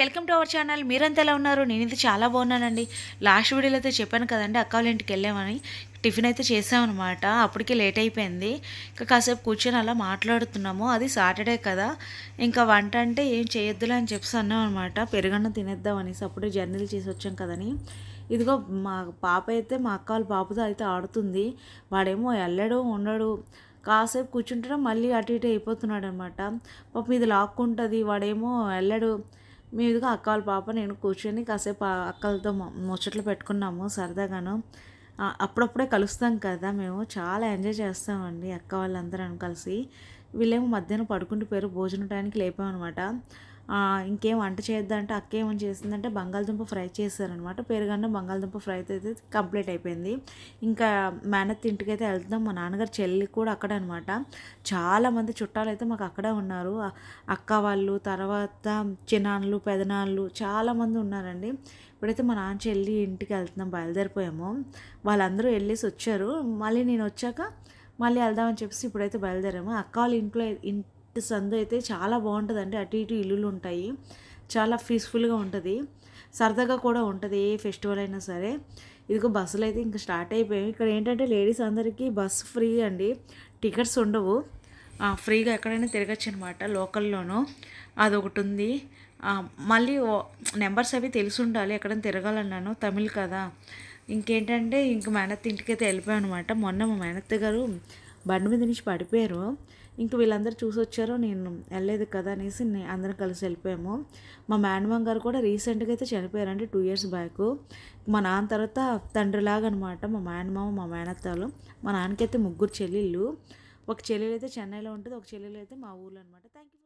welcome to our channel ఎలా ఉన్నారు నేను చాలా బాగున్నానండి లాస్ట్ వీడియోలో అయితే చెప్పాను కదండి అక్క వాళ్ళ ఇంటికి వెళ్ళామని టిఫిన్ అయితే చేసామన్నమాట అప్పటికే లేట్ అయిపోయింది ఇంకా కాసేపు కూర్చొని అలా మాట్లాడుతున్నాము అది సాటర్డే కదా ఇంకా వంట అంటే ఏం చేయొద్దులే అని చెప్పి అన్నాం అనమాట పెరుగన్న తినేద్దాం అనేసి అప్పుడే జర్నీలు చేసి వచ్చాం కదని ఇదిగో మా పాప అయితే మా అక్క వాళ్ళ పాపతో అయితే ఆడుతుంది వాడేమో వెళ్ళడు ఉండడు కాసేపు కూర్చుంటాడు మళ్ళీ అటు ఇటు అయిపోతున్నాడు అనమాట పాప ఇది లాక్కుంటుంది వాడేమో వెళ్ళడు మీదుగా అక్క వాళ్ళ పాప నేను కూర్చొని కాసేపు అక్కలతో ముచ్చట్లు పెట్టుకున్నాము సరదాగాను అప్పుడప్పుడే కలుస్తాం కదా మేము చాలా ఎంజాయ్ చేస్తామండి అక్క వాళ్ళందరం కలిసి వీళ్ళేమో మధ్యాహ్నం పడుకుంటూ పోయారు భోజనం టైంకి లేపామన్నమాట ఇంకేం వంట చేద్దంటే అక్క ఏమని చేసిందంటే బంగాళదుంప ఫ్రై చేశారనమాట పేరుగాన బంగాళదుంప ఫ్రై అయితే కంప్లీట్ అయిపోయింది ఇంకా మేనత్ ఇంటికైతే వెళ్తున్నాం మా నాన్నగారు చెల్లి కూడా అక్కడ అనమాట చాలామంది చుట్టాలు అయితే మాకు అక్కడే ఉన్నారు అక్క వాళ్ళు తర్వాత చిన్నాళ్ళు పెదనాళ్ళు చాలామంది ఉన్నారండి ఇప్పుడైతే మా నాన్న చెల్లి ఇంటికి వెళ్తున్నాం బయలుదేరిపోయాము వాళ్ళందరూ వెళ్ళేసి వచ్చారు మళ్ళీ నేను వచ్చాక మళ్ళీ వెళ్దామని చెప్పేసి ఇప్పుడైతే బయలుదేరాము అక్క వాళ్ళ ఇంట్లో సందు అయితే చాలా బాగుంటుందండి అటు ఇటు ఇల్లులు ఉంటాయి చాలా పీస్ఫుల్గా ఉంటుంది సరదాగా కూడా ఉంటుంది ఏ ఫెస్టివల్ అయినా సరే ఇదిగో బస్సులు అయితే ఇంకా స్టార్ట్ అయిపోయాయి ఇక్కడ ఏంటంటే లేడీస్ అందరికీ బస్సు ఫ్రీ అండి టికెట్స్ ఉండవు ఫ్రీగా ఎక్కడైనా తిరగచ్చు అనమాట లోకల్లోనూ అదొకటి ఉంది మళ్ళీ నెంబర్స్ అవి తెలిసి ఉండాలి ఎక్కడైనా తిరగాలన్నాను తమిళ్ కదా ఇంకేంటంటే ఇంక మేనత్ ఇంటికైతే వెళ్ళిపోయాను అనమాట మొన్న మా మేనత్ గారు బండి మీద నుంచి పడిపోయారు ఇంక వీళ్ళందరూ చూసి వచ్చారు నేను వెళ్ళలేదు కదా అనేసి అందరం కలిసి వెళ్ళిపోయాము మా మేనమామ గారు కూడా రీసెంట్గా అయితే చనిపోయారు అండి టూ ఇయర్స్ బ్యాక్ మా నాన్న తర్వాత తండ్రిలాగా అనమాట మా మేనమామ మా మేనత్తాలు మా నాన్నకైతే ముగ్గురు చెల్లెళ్ళు ఒక చెల్లెలు అయితే చెన్నైలో ఉంటుంది ఒక చెల్లెలు అయితే మా ఊర్లో అనమాట థ్యాంక్ యూ